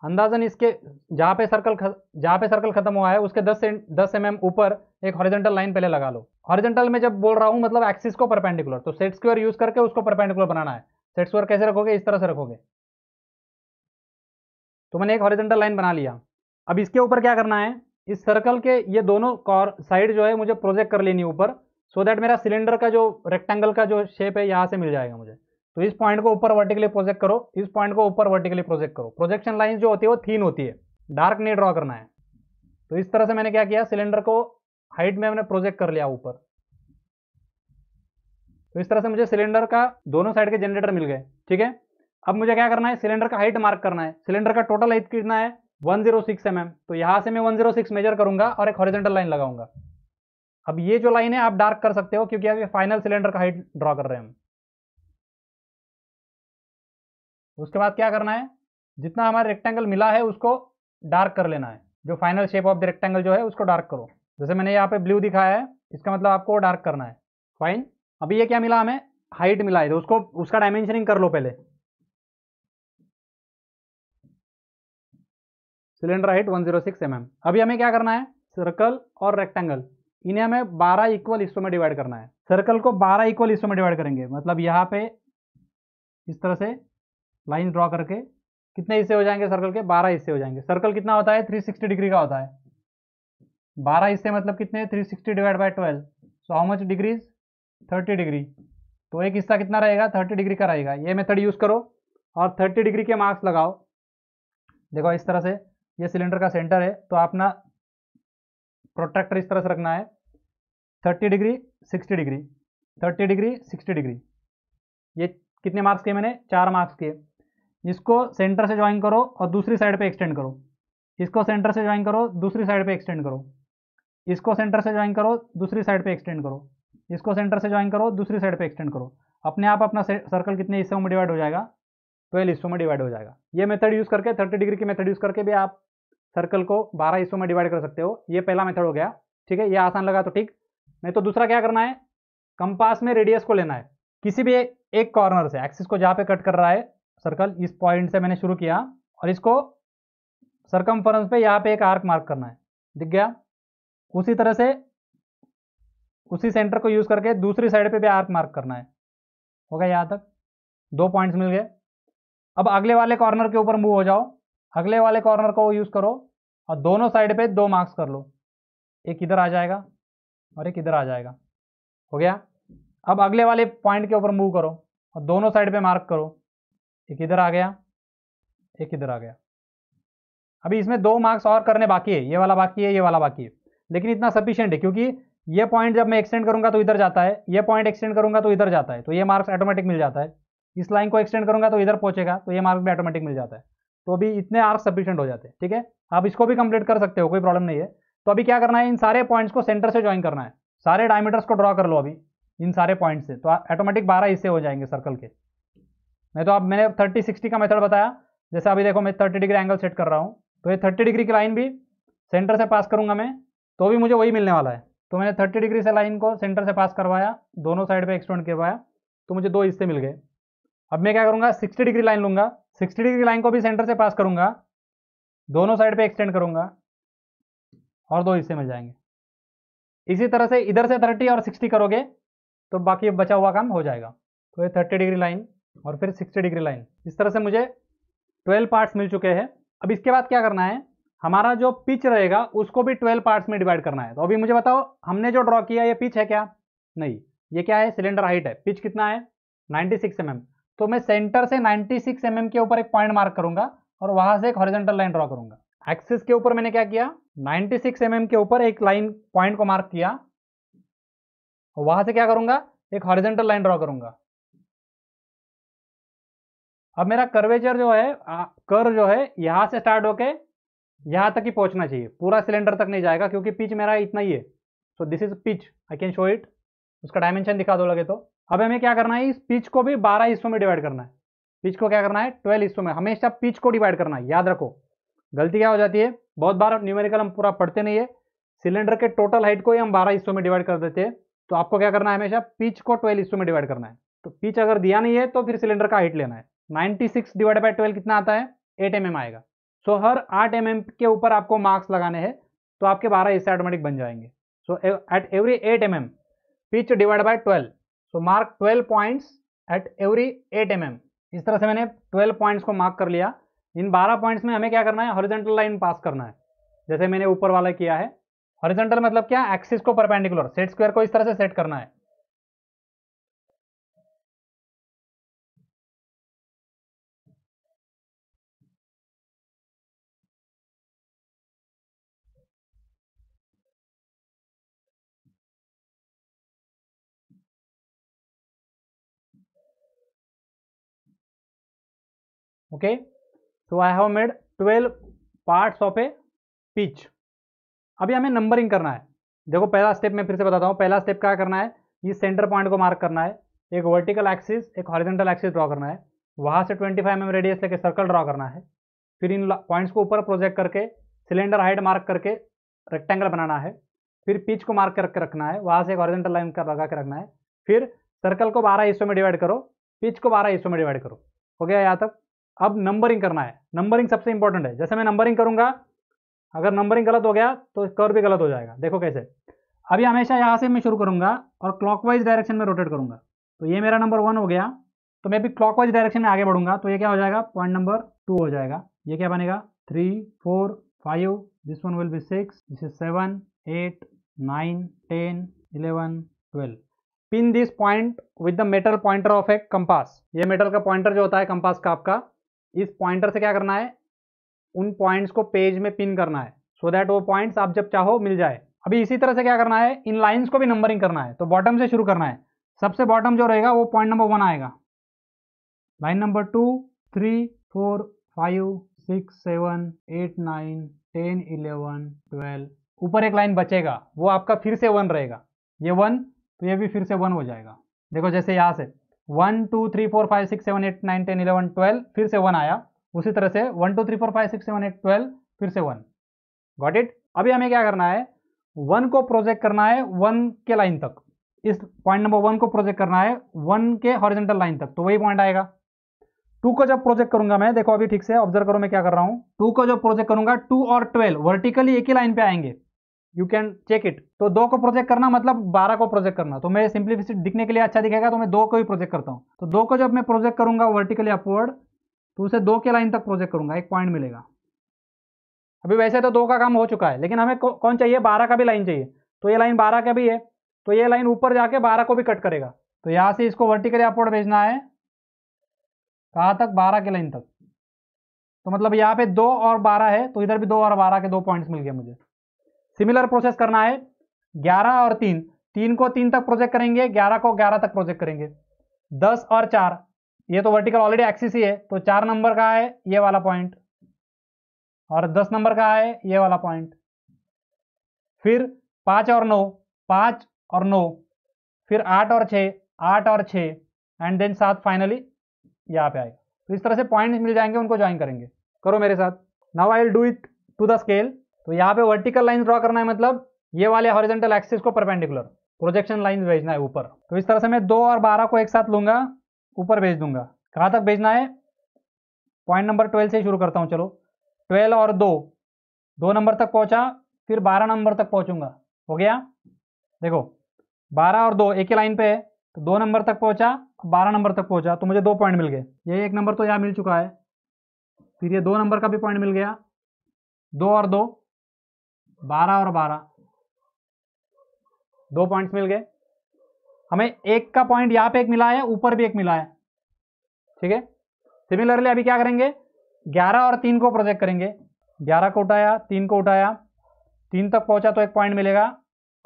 अंदाजन इसके जहाँ पे सर्कल जहाँ पे सर्कल खत्म हुआ है उसके 10 दस एम mm ऊपर एक हॉरिजेंटल लाइन पहले लगा लो हॉरिजेंटल में जब बोल रहा हूँ मतलब एक्सिस को परपेंडिकुलर तो सेट स्क्वेयर यूज करके उसको परपेंडिकुलर बनाना है सेट स्क्वेयर कैसे रखोगे इस तरह से रखोगे तो मैंने एक हॉरिजेंटल लाइन बना लिया अब इसके ऊपर क्या करना है इस सर्कल के ये दोनों कॉर साइड जो है मुझे प्रोजेक्ट कर लेनी ऊपर सो दैट मेरा सिलेंडर का जो रेक्टेंगल का जो शेप है यहाँ से मिल जाएगा मुझे तो इस पॉइंट को ऊपर वर्टिकली प्रोजेक्ट करो इस पॉइंट को ऊपर वर्टिकली प्रोजेक्ट करो प्रोजेक्शन लाइन जो होती है वो थीन होती है डार्क नहीं ड्रॉ करना है तो इस तरह से मैंने क्या किया सिलेंडर को हाइट में मैंने प्रोजेक्ट कर लिया ऊपर तो इस तरह से मुझे सिलेंडर का दोनों साइड के जनरेटर मिल गए ठीक है अब मुझे क्या करना है सिलेंडर का हाइट मार्क करना है सिलेंडर का टोटल हाइट कितना है 106 जीरो mm. तो यहाँ से मैं 106 मेजर करूंगा और एक हॉरिजेंटल लाइन लगाऊंगा अब ये जो लाइन है आप डार्क कर सकते हो क्योंकि अब ये फाइनल सिलेंडर का हाइट ड्रॉ कर रहे हैं हम उसके बाद क्या करना है जितना हमारे रेक्टेंगल मिला है उसको डार्क कर लेना है जो final shape of the rectangle जो है उसको डार्क करो जैसे मैंने यहाँ पे ब्लू दिखाया है इसका मतलब आपको डार्क करना है फाइन अभी ये क्या मिला हमें हाइट मिला है तो उसको उसका डायमेंशनिंग कर लो पहले सिलेंडर हाइट 106 जीरो mm. अभी हमें क्या करना है सर्कल और रेक्टेंगल इन्हें हमें 12 इक्वल हिस्सों में डिवाइड करना है सर्कल को 12 इक्वल हिस्सों में डिवाइड करेंगे मतलब यहाँ पे इस तरह से लाइन ड्रॉ करके कितने हिस्से हो जाएंगे सर्कल के 12 हिस्से हो जाएंगे सर्कल कितना होता है 360 डिग्री का होता है 12 हिस्से मतलब कितने three sixty divide by twelve so how much degrees thirty degree तो एक हिस्सा कितना रहेगा थर्टी डिग्री का रहेगा ये मेथड यूज़ करो और थर्टी डिग्री के मार्क्स लगाओ देखो इस तरह से ये सिलेंडर का सेंटर है तो अपना प्रोट्रैक्टर इस तरह से रखना है thirty degree sixty degree thirty degree sixty degree ये कितने मार्क्स किए मैंने चार मार्क्स किए इसको सेंटर से ज्वाइन करो और दूसरी साइड पे एक्सटेंड करो इसको सेंटर से ज्वाइन करो दूसरी साइड पे एक्सटेंड करो इसको सेंटर से ज्वाइन करो दूसरी साइड पे एक्सटेंड करो इसको सेंटर से ज्वाइन करो दूसरी साइड पे एक्सटेंड करो अपने आप अपना सर्कल कितने हिस्सों में डिवाइड हो जाएगा ट्वेल्व हिस्सों में डिवाइड हो जाएगा ये मेथड यूज़ करके थर्टी डिग्री की मेथड यूज़ करके भी आप सर्कल को बारह हिस्सों में डिवाइड कर सकते हो ये पहला मेथड हो गया ठीक है ये आसान लगा तो ठीक नहीं तो दूसरा क्या करना है कंपास में रेडियस को लेना है किसी भी एक कॉर्नर से एक्सिस को जहाँ पे कट कर रहा है सर्कल इस पॉइंट से मैंने शुरू किया और इसको सरकम पे यहाँ पे एक आर्क मार्क करना है दिख गया उसी तरह से उसी सेंटर को यूज़ करके दूसरी साइड पे भी आर्क मार्क करना है हो गया यहाँ तक दो पॉइंट्स मिल गए अब अगले वाले कॉर्नर के ऊपर मूव हो जाओ अगले वाले कॉर्नर को यूज़ करो और दोनों साइड पे दो मार्क्स कर लो एक इधर आ जाएगा और एक इधर आ जाएगा हो गया अब अगले वाले पॉइंट के ऊपर मूव करो और दोनों साइड पे मार्क करो एक इधर आ गया एक इधर आ गया अभी इसमें दो मार्क्स और करने बाकी है ये वाला बाकी है ये वाला बाकी है लेकिन इतना सफिशियंट है क्योंकि ये पॉइंट जब मैं एक्सटेंड करूंगा तो इधर जाता है ये पॉइंट एक्सटेंड करूंगा तो इधर जाता है तो ये मार्क्स ऑटोमेटिक मिल जाता है इस लाइन को एक्सटेंड करूंगा तो इधर पहुंचेगा तो ये मार्क्स भी ऑटोमेटिक मिल जाता है तो अभी इतने आर्क सफिशियंट हो जाते हैं ठीक है आप इसको भी कंप्लीट कर सकते हो कोई प्रॉब्लम नहीं है तो अभी क्या करना है इन सारे पॉइंट्स को सेंटर से ज्वाइन करना है सारे डायमीटर्स को ड्रॉ कर लो अभी इन सारे पॉइंट से तो ऑटोमेटिक बारह हिस्से हो जाएंगे सर्कल के नहीं तो आप मैंने थर्टी सिक्सटी का मेथड बताया जैसे अभी देखो मैं थर्टी डिग्री एंगल सेट कर रहा हूँ तो ये थर्टी डिग्री की लाइन भी सेंटर से पास करूंगा मैं तो भी मुझे वही मिलने वाला है तो मैंने थर्टी डिग्री से लाइन को सेंटर से पास करवाया दोनों साइड पर एक्सटेंड करवाया तो मुझे दो हिस्से मिल गए अब मैं क्या करूँगा सिक्सटी डिग्री लाइन लूंगा सिक्सटी डिग्री लाइन को भी सेंटर से पास करूंगा दोनों साइड पे एक्सटेंड करूंगा और दो हिस्से मिल जाएंगे इसी तरह से इधर से थर्टी और सिक्सटी करोगे तो बाकी बचा हुआ काम हो जाएगा तो ये थर्टी डिग्री लाइन और फिर सिक्सटी डिग्री लाइन इस तरह से मुझे ट्वेल्व पार्ट्स मिल चुके हैं अब इसके बाद क्या करना है हमारा जो पिच रहेगा उसको भी ट्वेल्व पार्ट्स में डिवाइड करना है तो अभी मुझे बताओ हमने जो ड्रॉ किया ये पिच है क्या नहीं ये क्या है सिलेंडर हाइट है पिच कितना है 96 सिक्स mm. तो मैं सेंटर से 96 सिक्स mm के ऊपर एक पॉइंट मार्क करूंगा और वहां से एक हॉरिजेंटल लाइन ड्रॉ करूंगा एक्सिस के ऊपर मैंने क्या किया 96 सिक्स mm के ऊपर एक लाइन पॉइंट को मार्क किया और वहां से क्या करूंगा एक हॉरिजेंटल लाइन ड्रॉ करूंगा अब मेरा कर्वेचर जो है कर जो है यहां से स्टार्ट होके यहां तक ही पहुंचना चाहिए पूरा सिलेंडर तक नहीं जाएगा क्योंकि पिच मेरा इतना ही है so this is pitch I can show it उसका डायमेंशन दिखा दो लगे तो अब हमें क्या करना है इस पिच को भी बारह हिस्सों में डिवाइड करना है पिच को क्या करना है ट्वेल्व हिस्सों में हमेशा पिच को डिवाइड करना है याद रखो गलती क्या हो जाती है बहुत बार न्यूमेरिकल हम पूरा पढ़ते नहीं है सिलेंडर के टोटल हाइट को ही हम बारह हिस्सों में डिवाइड कर देते हैं तो आपको क्या करना है हमेशा पिच को ट्वेल्व हिस्सों में डिवाइड करना है तो पिच अगर दिया नहीं है तो फिर सिलेंडर का हाइट लेना है ninety six divide by twelve कितना आता है एट एम एम आएगा सो हर आठ एम mm एम के ऊपर आपको मार्क्स लगाने हैं तो आपके बारह हिस्से ऑटोमेटिक बन जाएंगे so at every eight m m pitch divide by twelve so mark 12 points at every 8 m mm. इस तरह से मैंने 12 पॉइंट्स को मार्क कर लिया इन 12 पॉइंट्स में हमें क्या करना है हॉरिजेंटल लाइन पास करना है जैसे मैंने ऊपर वाला किया है हॉरिजेंटल मतलब क्या एक्सिस को परपेंडिकुलर सेट स्क्वायर को इस तरह से सेट करना है okay so I have made twelve parts of a pitch अभी हमें नंबरिंग करना है देखो पहला स्टेप मैं फिर से बताता हूँ पहला स्टेप क्या करना है ये सेंटर पॉइंट को मार्क करना है एक वर्टिकल एक्सिस एक हॉरिजेंटल एक्सिस ड्रॉ करना है वहाँ से ट्वेंटी फाइव एम रेडियस लेके सर्कल ड्रॉ करना है फिर इन पॉइंट्स को ऊपर प्रोजेक्ट करके सिलेंडर हाइट मार्क करके रेक्टेंगल बनाना है फिर पिच को मार्क करके रखना है वहाँ से एक हॉरिजेंटल लाइन का लगा के रखना है फिर सर्कल को बारह हिस्सों में डिवाइड करो पिच को बारह हिस्सों में डिवाइड करो हो गया यहाँ तक अब नंबरिंग करना है नंबरिंग सबसे इंपॉर्टेंट है जैसे मैं नंबरिंग करूंगा अगर नंबरिंग गलत हो गया तो कर्व भी गलत हो जाएगा देखो कैसे अभी हमेशा यहाँ से मैं शुरू करूंगा और क्लॉकवाइज डायरेक्शन में रोटेट करूंगा तो ये मेरा नंबर वन हो गया तो मैं भी क्लॉकवाइज डायरेक्शन में आगे बढ़ूंगा तो ये क्या हो जाएगा पॉइंट नंबर टू हो जाएगा ये क्या बनेगा three four five this one will be six this is seven eight nine ten eleven twelve pin this point with the metal pointer of a compass ये मेटल का पॉइंटर जो होता है कंपास का आपका इस पॉइंटर से क्या करना है उन पॉइंट्स को पेज में पिन करना है सो so दैट वो पॉइंट्स आप जब चाहो मिल जाए अभी इसी तरह से क्या करना है इन लाइन्स को भी नंबरिंग करना है तो बॉटम से शुरू करना है सबसे बॉटम जो रहेगा वो पॉइंट नंबर वन आएगा line number two three four five six seven eight nine ten eleven twelve ऊपर एक लाइन बचेगा वो आपका फिर से वन रहेगा ये वन तो ये भी फिर से वन हो जाएगा देखो जैसे यहाँ से one two three four five six seven eight nine ten eleven twelve फिर से वन आया उसी तरह से one two three four five six seven eight twelve फिर से वन गॉट इट अभी हमें क्या करना है वन को प्रोजेक्ट करना है वन के लाइन तक इस पॉइंट नंबर वन को प्रोजेक्ट करना है वन के हॉरिजेंटल लाइन तक तो वही पॉइंट आएगा टू को जब प्रोजेक्ट करूंगा मैं देखो अभी ठीक से ऑब्जर्व करो मैं क्या कर रहा हूँ टू को जब प्रोजेक्ट करूंगा टू और ट्वेल्व वर्टिकली एक ही लाइन पे आएंगे यू कैन चेक इट तो दो को प्रोजेक्ट करना मतलब बारह को प्रोजेक्ट करना तो मैं सिंप्लीफिसिटी दिखने के लिए अच्छा दिखेगा तो मैं दो को ही प्रोजेक्ट करता हूँ तो दो को जब मैं प्रोजेक्ट करूंगा वर्टिकली अपवर्ड तो उसे दो के लाइन तक प्रोजेक्ट करूंगा एक पॉइंट मिलेगा अभी वैसे तो दो का काम हो चुका है लेकिन हमें कौन चाहिए बारह का भी लाइन चाहिए तो ये लाइन बारह का भी है तो ये लाइन ऊपर जाके बारह को भी कट करेगा तो यहाँ से इसको वर्टिकली अपवर्ड भेजना है कहाँ तक बारह के लाइन तक तो मतलब यहाँ पे दो और बारह है तो इधर भी दो और बारह के दो पॉइंट्स मिल गए मुझे सिमिलर प्रोसेस करना है ग्यारह और तीन तीन को तीन तक प्रोजेक्ट करेंगे ग्यारह को ग्यारह तक प्रोजेक्ट करेंगे दस और चार ये तो वर्टिकल ऑलरेडी एक्सिस ही है तो चार नंबर का है ये वाला पॉइंट और दस नंबर का है ये वाला पॉइंट फिर पाँच और नौ पाँच और नौ फिर आठ और छः आठ और छः एंड देन सात फाइनली यहाँ पे आए तो इस तरह से पॉइंट्स मिल जाएंगे उनको ज्वाइन करेंगे करो मेरे साथ now I will do it to the scale तो यहाँ पे वर्टिकल लाइन ड्रॉ करना है मतलब ये वाले हॉरिजेंटल एक्सिस को परपेंडिकुलर प्रोजेक्शन लाइन भेजना है ऊपर तो इस तरह से मैं दो और बारह को एक साथ लूंगा ऊपर भेज दूंगा कहाँ तक भेजना है पॉइंट नंबर ट्वेल्व से शुरू करता हूँ चलो ट्वेल्व और दो दो नंबर तक पहुँचा फिर बारह नंबर तक पहुँचूंगा हो गया देखो बारह और दो एक ही लाइन पे है तो दो नंबर तक पहुँचा बारह नंबर तक पहुँचा तो मुझे दो पॉइंट मिल गए ये एक नंबर तो यहाँ मिल चुका है फिर ये दो नंबर का भी पॉइंट मिल गया दो और दो बारह और बारह दो पॉइंट्स मिल गए हमें एक का पॉइंट यहां पे एक मिला है ऊपर भी एक मिला है ठीक है सिमिलरली अभी क्या करेंगे ग्यारह और तीन को प्रोजेक्ट करेंगे ग्यारह को उठाया तीन को उठाया तीन तक पहुंचा तो एक पॉइंट मिलेगा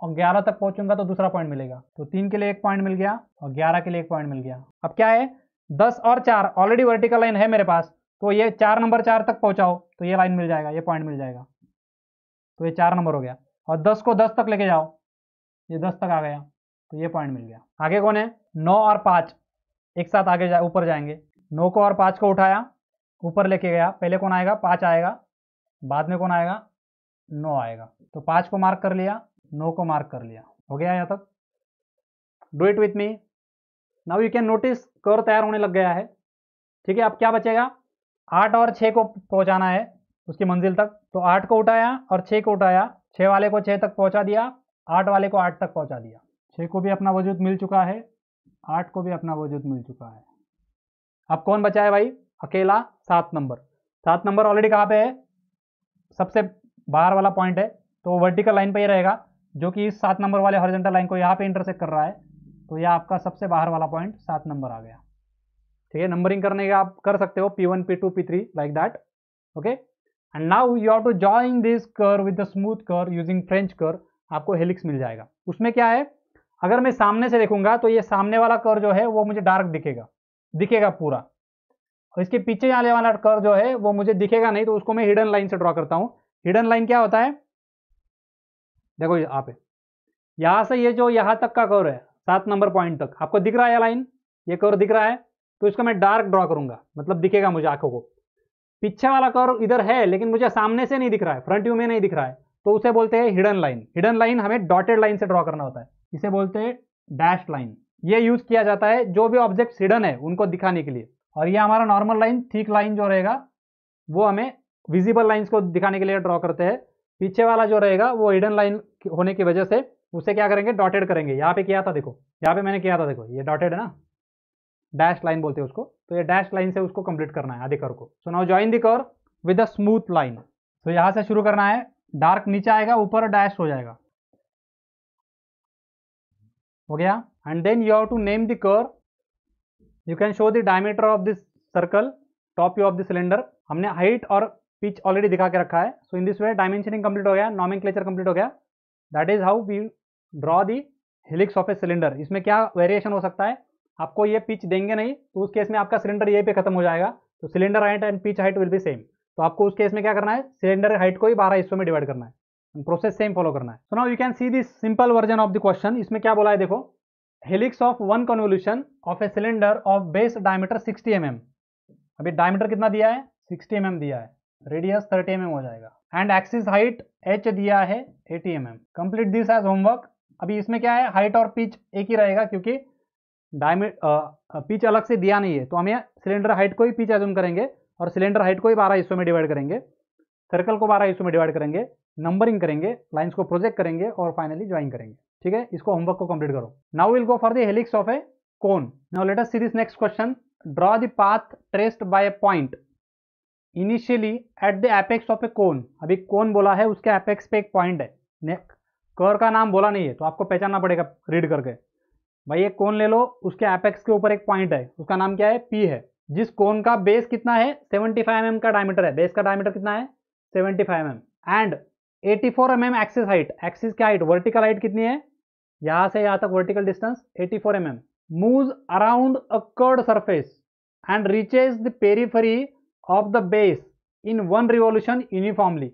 और ग्यारह तक पहुंचूंगा तो दूसरा पॉइंट मिलेगा तो तीन के लिए एक पॉइंट मिल गया और ग्यारह के लिए एक पॉइंट मिल गया अब क्या है दस और चार ऑलरेडी वर्टिकल लाइन है मेरे पास तो ये चार नंबर चार तक पहुंचाओ तो ये लाइन मिल जाएगा ये पॉइंट मिल जाएगा तो ये चार नंबर हो गया और दस को दस तक लेके जाओ ये दस तक आ गया तो ये पॉइंट मिल गया आगे कौन है नौ और पाँच एक साथ आगे जा ऊपर जाएंगे नौ को और पाँच को उठाया ऊपर लेके गया पहले कौन आएगा पाँच आएगा बाद में कौन आएगा नौ आएगा तो पाँच को मार्क कर लिया नौ को मार्क कर लिया हो गया यहाँ तक do it with me now you can notice कर तैयार होने लग गया है ठीक है अब क्या बचेगा आठ और छः को पहुँचाना है उसकी मंजिल तक तो आठ को उठाया और छः को उठाया छः वाले को छः तक पहुंचा दिया आठ वाले को आठ तक पहुंचा दिया छः को भी अपना वजूद मिल चुका है आठ को भी अपना वजूद मिल चुका है अब कौन बचा है भाई अकेला सात नंबर सात नंबर ऑलरेडी कहाँ पे है सबसे बाहर वाला पॉइंट है तो वर्टिकल लाइन पे ही रहेगा जो कि इस सात नंबर वाले हॉरिजेंटल लाइन को यहाँ पे इंटरसेक्ट कर रहा है तो यह आपका सबसे बाहर वाला पॉइंट सात नंबर आ गया ठीक है नंबरिंग करने का आप कर सकते हो P one P two P three like that okay and now you have to join this curve with the smooth curve using French curve आपको हेलिक्स मिल जाएगा उसमें क्या है अगर मैं सामने से देखूंगा तो ये सामने वाला कर जो है वो मुझे डार्क दिखेगा दिखेगा पूरा और इसके पीछे आने वाला कर जो है वो मुझे दिखेगा नहीं तो उसको मैं हिडन लाइन से ड्रॉ करता हूँ हिडन लाइन क्या होता है देखो आप यहाँ से ये जो यहाँ तक का कर है सात नंबर पॉइंट तक आपको दिख रहा है लाइन ये कर दिख रहा है तो इसको मैं डार्क ड्रॉ करूंगा मतलब दिखेगा मुझे आंखों को पीछे वाला कर्व इधर है लेकिन मुझे सामने से नहीं दिख रहा है फ्रंट व्यू में नहीं दिख रहा है तो उसे बोलते हैं हिडन लाइन हिडन लाइन हमें डॉटेड लाइन से ड्रॉ करना होता है इसे बोलते हैं डैश लाइन ये यूज किया जाता है जो भी ऑब्जेक्ट हिडन है उनको दिखाने के लिए और ये हमारा नॉर्मल लाइन ठीक लाइन जो रहेगा वो हमें विजिबल लाइन्स को दिखाने के लिए ड्रॉ करते हैं पीछे वाला जो रहेगा वो हिडन लाइन होने की वजह से उसे क्या करेंगे डॉटेड करेंगे यहाँ पे किया था देखो यहाँ पे मैंने किया था देखो ये डॉटेड है ना डैश लाइन बोलते हैं उसको तो ये डैश लाइन से उसको कंप्लीट करना है आधे कर को so now join the curve with a smooth line so यहां से शुरू करना है डार्क नीचे आएगा ऊपर डैश हो जाएगा हो गया and then you have to name the curve you can show the diameter of this circle top view of the cylinder हमने हाइट और पिच ऑलरेडी दिखा के रखा है so in this way dimensioning complete हो गया नॉमिंग कंप्लीट हो गया that is how we draw the of a cylinder इसमें क्या वेरिएशन हो सकता है आपको ये पिच देंगे नहीं तो उस केस में आपका सिलेंडर ये पे खत्म हो जाएगा तो cylinder height and pitch height will be same तो आपको उस केस में क्या करना है सिलेंडर हाइट को ही बारह हिस्सों में डिवाइड करना है प्रोसेस सेम फॉलो करना है so now you can see this simple version of the question इसमें क्या बोला है देखो helix of one convolution of a cylinder of base diameter 60 m mm. अभी डायमीटर कितना दिया है 60 एम mm दिया है रेडियस 30 एम mm हो जाएगा एंड एक्सिस हाइट एच दिया है 80 m m complete this as homework अभी इसमें क्या है हाइट और पिच एक ही रहेगा क्योंकि डायमी पिच अलग से दिया नहीं है तो हम यहाँ सिलेंडर हाइट को ही पिच एज्यूम करेंगे और सिलेंडर हाइट को ही बारह हिस्सों में डिवाइड करेंगे सर्कल को बारह हिस्सों में डिवाइड करेंगे नंबरिंग करेंगे लाइन्स को प्रोजेक्ट करेंगे और फाइनली ज्वाइन करेंगे ठीक है इसको होमवर्क को कंप्लीट करो now will go for the helix of a cone now later see this next question draw the path traced by a point initially at the apex of a cone अभी cone बोला है उसके apex पे एक point है कर का नाम बोला नहीं है तो आपको पहचानना पड़ेगा रीड करके भाई एक कोन ले लो उसके एपेक्स के ऊपर एक पॉइंट है उसका नाम क्या है पी है जिस कोन का बेस कितना है 75 फाइव mm का डायमीटर है बेस का डायमीटर कितना है 75 five mm and 84 four mm axis height axis की हाइट वर्टिकल हाइट कितनी है यहाँ से यहाँ तक vertical distance 84 four mm move around a curved surface and reaches the periphery of the base in one revolution uniformly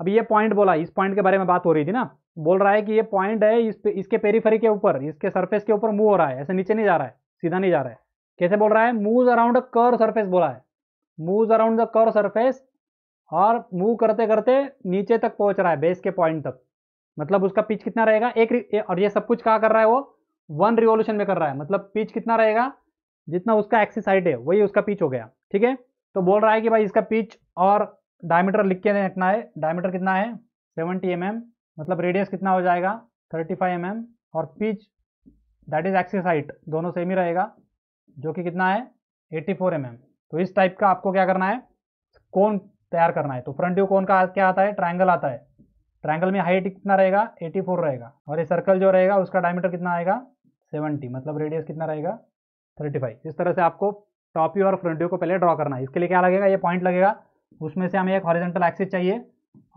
अब ये पॉइंट बोला इस पॉइंट के बारे में बात हो रही थी ना बोल रहा है कि ये पॉइंट है इस पे, इसके पेरीफरी के ऊपर इसके सरफेस के ऊपर मूव हो रहा है ऐसे नीचे नहीं जा रहा है सीधा नहीं जा रहा है कैसे बोल रहा है मूव अराउंड कर सरफेस बोला है move around the curved surface और मूव करते करते नीचे तक पहुंच रहा है बेस के पॉइंट तक मतलब उसका पिच कितना रहेगा एक और ये सब कुछ कहा कर रहा है वो वन रिवोल्यूशन में कर रहा है मतलब पिच कितना रहेगा जितना उसका एक्सिस हाइट है वही उसका पिच हो गया ठीक है तो बोल रहा है कि भाई इसका पिच और डायमीटर लिख के रखना है डायमीटर कितना है 70 एम mm, मतलब रेडियस कितना हो जाएगा 35 फाइव mm, और pitch that is axis height दोनों सेम ही रहेगा जो कि कितना है 84 फोर mm. तो इस टाइप का आपको क्या करना है कौन तैयार करना है तो फ्रंट व्यू कौन का क्या आता है ट्राइंगल आता है ट्राइंगल में हाइट कितना रहेगा 84 रहेगा और ये सर्कल जो रहेगा उसका डायमीटर कितना आएगा 70 मतलब रेडियस कितना रहेगा 35 इस तरह से आपको टॉप व्यू और फ्रंट व्यू को पहले ड्रॉ करना है इसके लिए क्या लगेगा ये पॉइंट लगेगा उसमें से हमें एक हॉरिजेंटल एक्सिस चाहिए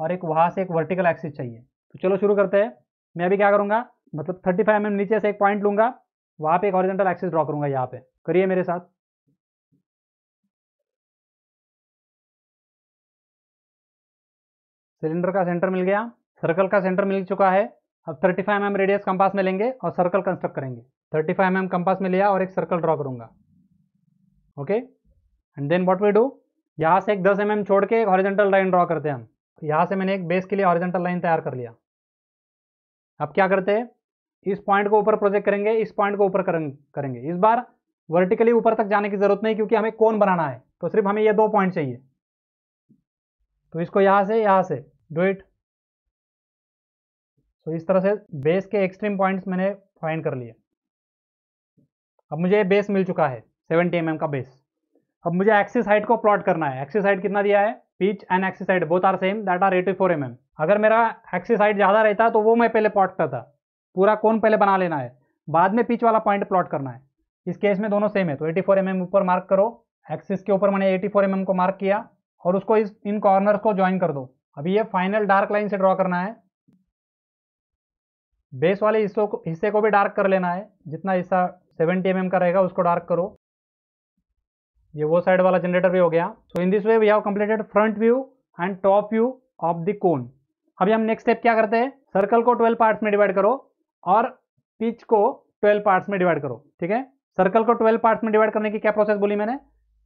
और एक वहाँ से एक वर्टिकल एक्सिस चाहिए तो चलो शुरू करते हैं मैं अभी क्या करूँगा मतलब थर्टी फाइव mm नीचे से एक पॉइंट लूँगा वहाँ पे एक हॉरिजेंटल एक्सिस ड्रॉ करूँगा यहाँ पे करिए मेरे साथ सिलेंडर का सेंटर मिल गया सर्कल का सेंटर मिल चुका है अब 35 फाइव mm रेडियस कंपास में लेंगे और सर्कल कंस्ट्रक्ट करेंगे 35 फाइव mm कंपास में लिया और एक सर्कल ड्रॉ करूंगा okay and then what we do यहाँ से एक दस एम mm छोड़ के एक हॉरिजेंटल लाइन ड्रॉ करते हैं हम यहाँ से मैंने एक बेस के लिए हॉरिजेंटल लाइन तैयार कर लिया अब क्या करते हैं इस पॉइंट को ऊपर प्रोजेक्ट करेंगे इस पॉइंट को ऊपर करेंगे इस बार वर्टिकली ऊपर तक जाने की जरूरत नहीं क्योंकि हमें कौन बनाना है तो सिर्फ हमें ये दो पॉइंट चाहिए तो इसको यहाँ से यहाँ से डू इट तो इस तरह से बेस के एक्सट्रीम पॉइंट्स मैंने फाइंड कर लिए अब मुझे बेस मिल चुका है 70 एम mm का बेस अब मुझे एक्सिस हाइट को प्लॉट करना है एक्सिस हाइट कितना दिया है pitch and axis height both are same that are eighty four m अगर मेरा एक्सिस हाइट ज़्यादा रहता तो वो मैं पहले प्लॉट करता पूरा कौन पहले बना लेना है बाद में पिच वाला पॉइंट प्लॉट करना है इस केस में दोनों सेम है तो एटी फोर एम ऊपर मार्क करो एक्सिस के ऊपर मैंने एटी फोर एम को मार्क किया और उसको इस इन कॉर्नर को ज्वाइन कर दो अभी ये फाइनल डार्क लाइन से ड्रॉ करना है बेस वाले हिस्सों को हिस्से को भी डार्क कर लेना है जितना हिस्सा 70 एम mm का रहेगा उसको डार्क करो ये वो साइड वाला जनरेटर भी हो गया so in this way we have completed front view and top view of the cone अभी हम नेक्स्ट स्टेप क्या करते हैं सर्कल को 12 पार्ट्स में डिवाइड करो और पिच को 12 पार्ट्स में डिवाइड करो ठीक है सर्कल को 12 पार्ट्स में डिवाइड करने की क्या प्रोसेस बोली मैंने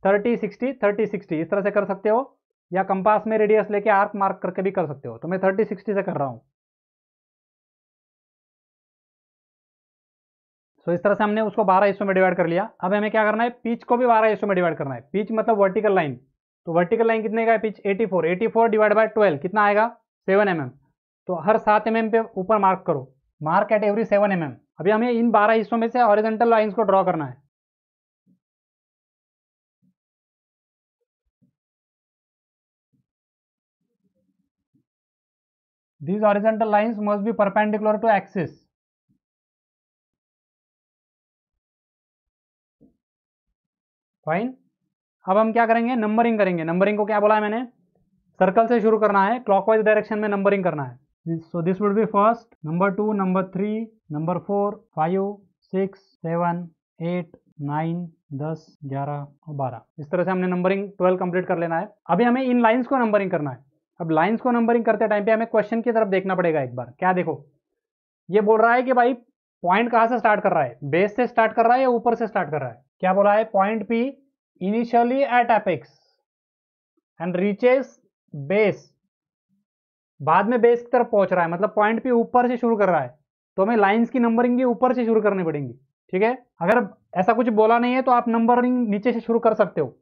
30 60 30 60 इस तरह से कर सकते हो या कंपास में रेडियस लेके आर्क मार्क करके भी कर सकते हो तो मैं 30 60 से कर रहा हूँ सो इस तरह से हमने उसको बारह हिस्सों में डिवाइड कर लिया अब हमें क्या करना है पिच को भी बारह हिस्सों में डिवाइड करना है पिच मतलब वर्टिकल लाइन तो वर्टिकल लाइन कितने का है पिच 84 84 डिवाइड बाय 12 कितना आएगा 7 एम mm. तो हर 7 एम mm पे ऊपर मार्क करो mark at every 7 m mm. अभी हमें इन बारह हिस्सों में से ऑरिजेंटल लाइन्स को ड्रॉ करना है these horizontal lines must be perpendicular to axis fine अब हम क्या करेंगे नंबरिंग करेंगे नंबरिंग को क्या बोला है मैंने सर्कल से शुरू करना है क्लॉकवाइज डायरेक्शन में नंबरिंग करना है so this would be first number two number three number four five six seven eight nine दस ग्यारह और बारह इस तरह से हमने नंबरिंग ट्वेल्व कंप्लीट कर लेना है अभी हमें इन लाइन्स को नंबरिंग करना है अब लाइन्स को नंबरिंग करते टाइम पे हमें क्वेश्चन की तरफ देखना पड़ेगा एक बार क्या देखो ये बोल रहा है कि भाई पॉइंट कहाँ से स्टार्ट कर रहा है बेस से स्टार्ट कर रहा है या ऊपर से स्टार्ट कर रहा है क्या बोला है point P initially at apex and reaches base बाद में बेस की तरफ पहुंच रहा है मतलब पॉइंट पी ऊपर से शुरू कर रहा है तो हमें लाइंस की नंबरिंग भी ऊपर से शुरू करनी पड़ेंगी ठीक है अगर ऐसा कुछ बोला नहीं है तो आप नंबरिंग नीचे से शुरू कर सकते हो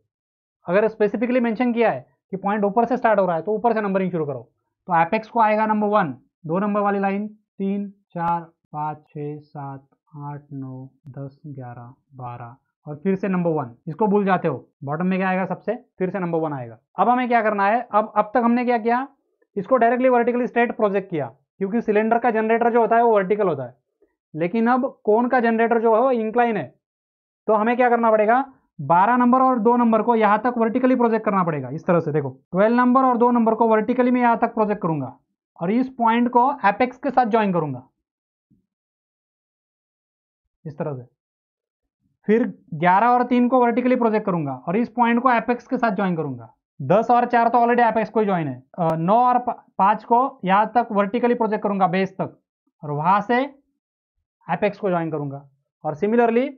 अगर स्पेसिफिकली मेंशन किया है कि पॉइंट ऊपर से स्टार्ट हो रहा है तो ऊपर से नंबरिंग शुरू करो तो एपेक्स को आएगा नंबर वन दो नंबर वाली लाइन तीन चार पाँच छ सात आठ नौ दस ग्यारह बारह और फिर से नंबर वन इसको भूल जाते हो बॉटम में क्या आएगा सबसे फिर से नंबर वन आएगा अब हमें क्या करना है अब अब तक हमने क्या किया इसको डायरेक्टली वर्टिकली स्ट्रेट प्रोजेक्ट किया क्योंकि सिलेंडर का जनरेटर जो होता है वो वर्टिकल होता है लेकिन अब कौन का जनरेटर जो है वो इंक्लाइन है तो हमें क्या करना पड़ेगा बारह नंबर और दो नंबर को यहाँ तक वर्टिकली प्रोजेक्ट करना पड़ेगा इस तरह से देखो ट्वेल्व नंबर और दो नंबर को वर्टिकली मैं यहाँ तक प्रोजेक्ट करूंगा और इस पॉइंट को एपेक्स के साथ ज्वाइन करूंगा इस तरह से फिर 11 और 3 को वर्टिकली प्रोजेक्ट करूंगा और इस पॉइंट को एपेक्स के साथ ज्वाइन करूंगा 10 और 4 तो ऑलरेडी एपेक्स को ज्वाइन है नौ और 5 को यहाँ तक वर्टिकली प्रोजेक्ट करूंगा बेस तक और वहां से एपेक्स को ज्वाइन करूंगा और सिमिलरली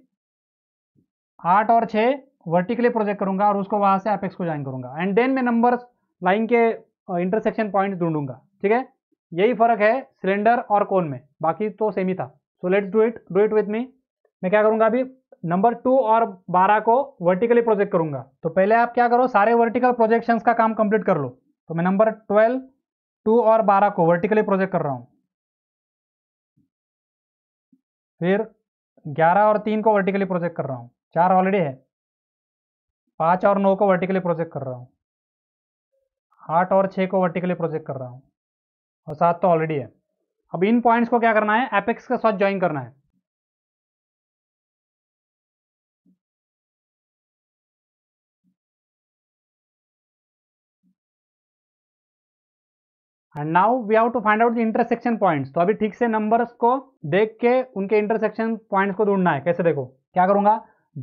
आठ और 6 वर्टिकली प्रोजेक्ट करूंगा और उसको वहां से एपेक्स को ज्वाइन करूंगा एंड देन मैं नंबर लाइन के इंटरसेक्शन पॉइंट ढूंढूंगा ठीक है यही फर्क है सिलेंडर और कोन में बाकी तो सेम ही था so let's do it do it with me मैं क्या करूंगा अभी नंबर टू और बारह को वर्टिकली प्रोजेक्ट करूंगा तो पहले आप क्या करो सारे वर्टिकल प्रोजेक्शन का काम कंप्लीट कर लो तो मैं नंबर ट्वेल्व टू और बारह को वर्टिकली प्रोजेक्ट कर रहा हूं फिर ग्यारह और तीन को वर्टिकली प्रोजेक्ट कर रहा हूं चार ऑलरेडी है पांच और नौ को वर्टिकली प्रोजेक्ट कर रहा हूं आठ और छह को वर्टिकली प्रोजेक्ट कर रहा हूं और सात तो ऑलरेडी है अब इन पॉइंट्स को क्या करना है एपेक्स के साथ ज्वाइन करना है and now we have to find out the intersection points तो अभी ठीक से नंबर्स को देख के उनके इंटरसेक्शन पॉइंट्स को ढूंढना है कैसे देखो क्या करूंगा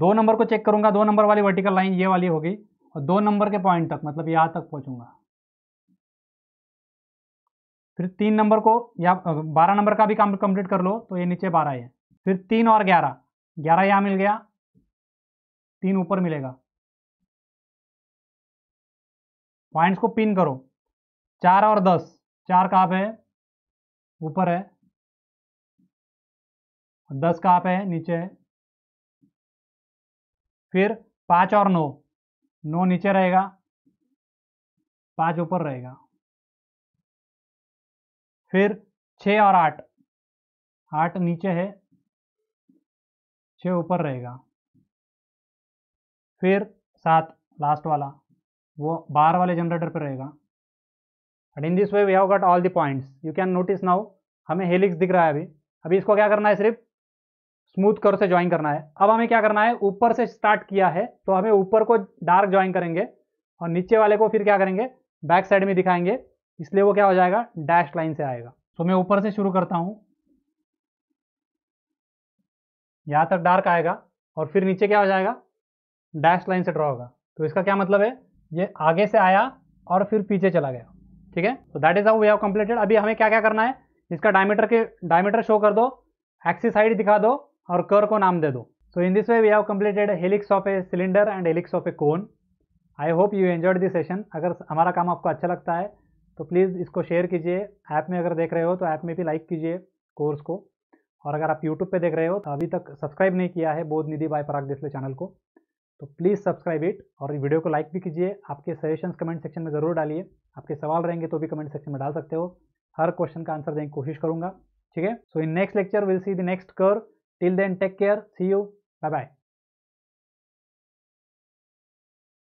दो नंबर को चेक करूंगा दो नंबर वाली वर्टिकल लाइन ये वाली होगी और दो नंबर के पॉइंट तक मतलब यहां तक पहुंचूंगा फिर तीन नंबर को या बारह नंबर का भी काम कंप्लीट कर लो तो ये नीचे बारह है फिर तीन और ग्यारह ग्यारह यहां मिल गया तीन ऊपर मिलेगा पॉइंट्स को पिन करो चार और दस चार कहाँ है ऊपर है दस कहाँ आप है नीचे है फिर पाँच और नौ नौ नीचे रहेगा पाँच ऊपर रहेगा फिर छ और आठ आठ नीचे है छ ऊपर रहेगा फिर सात लास्ट वाला वो बाहर वाले जनरेटर पर रहेगा and in this way we have got all the points you can notice now हमें हेलिक्स दिख रहा है अभी अभी इसको क्या करना है सिर्फ स्मूथ कर से ज्वाइन करना है अब हमें क्या करना है ऊपर से स्टार्ट किया है तो हमें ऊपर को डार्क ज्वाइन करेंगे और नीचे वाले को फिर क्या करेंगे बैक साइड में दिखाएंगे इसलिए वो क्या हो जाएगा डैश लाइन से आएगा तो मैं ऊपर से शुरू करता हूँ यहाँ तक डार्क आएगा और फिर नीचे क्या हो जाएगा डैश लाइन से ड्रॉ होगा तो इसका क्या मतलब है ये आगे से आया और फिर पीछे चला गया ठीक है तो that is how we have completed अभी हमें क्या क्या करना है इसका डायमीटर के डायमीटर शो कर दो एक्सी साइड दिखा दो और कर को नाम दे दो so in this way we have completed helix of a cylinder and helix of a cone I hope you enjoyed this session अगर हमारा काम आपको अच्छा लगता है तो प्लीज़ इसको शेयर कीजिए ऐप में अगर देख रहे हो तो ऐप में भी लाइक कीजिए कोर्स को और अगर आप यूट्यूब पे देख रहे हो तो अभी तक सब्सक्राइब नहीं किया है बोध निधि बाय पराग देसले चैनल को तो प्लीज़ सब्सक्राइब इट और वीडियो को लाइक भी कीजिए आपके सजेशंस कमेंट सेक्शन में ज़रूर डालिए आपके सवाल रहेंगे तो भी कमेंट सेक्शन में डाल सकते हो हर क्वेश्चन का आंसर देने की कोशिश करूँगा ठीक है so in next lecture will see the next कर till then take care see you bye bye